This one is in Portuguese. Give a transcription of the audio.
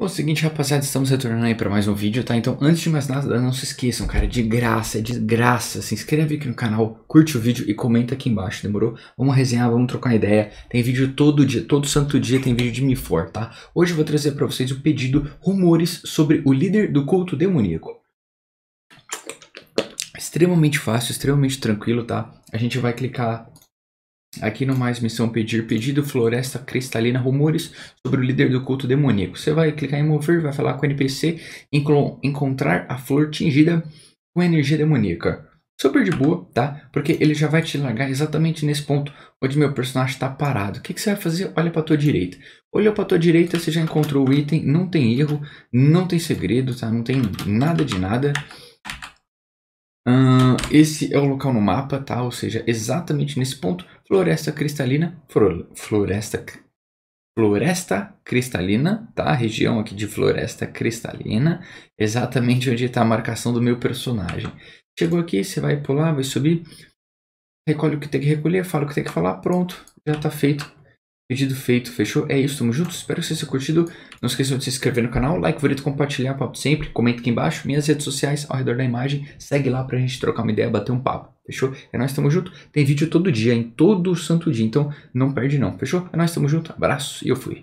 Bom, seguinte, rapaziada, estamos retornando aí para mais um vídeo, tá? Então, antes de mais nada, não se esqueçam, cara, de graça, de graça, se inscreve aqui no canal, curte o vídeo e comenta aqui embaixo, demorou? Vamos resenhar, vamos trocar ideia, tem vídeo todo dia, todo santo dia tem vídeo de me tá? Hoje eu vou trazer para vocês o pedido Rumores sobre o líder do culto demoníaco. Extremamente fácil, extremamente tranquilo, tá? A gente vai clicar Aqui no mais missão pedir pedido, floresta cristalina, rumores sobre o líder do culto demoníaco. Você vai clicar em mover, vai falar com o NPC, encontrar a flor tingida com energia demoníaca. Super de boa, tá? Porque ele já vai te largar exatamente nesse ponto onde meu personagem está parado. O que, que, você vai fazer? Olha para tua direita. Olhou para tua direita, você já encontrou o item, não tem erro, não tem segredo, tá? Não tem nada de nada. Hum, esse é o local no mapa, tá? Ou seja, exatamente nesse ponto, floresta cristalina, floresta Floresta Cristalina, tá? A região aqui de Floresta Cristalina, exatamente onde está a marcação do meu personagem. Chegou aqui, você vai pular, vai subir, recolhe o que tem que recolher, fala o que tem que falar, pronto, já está feito Pedido feito, fechou? É isso, tamo junto. Espero que vocês tenham curtido. Não esqueçam de se inscrever no canal, like, favorito, compartilhar, papo sempre. Comenta aqui embaixo, minhas redes sociais ao redor da imagem. Segue lá pra gente trocar uma ideia, bater um papo. Fechou? É nós, tamo junto. Tem vídeo todo dia, em todo santo dia. Então não perde não, fechou? É nós, tamo junto. Abraço e eu fui.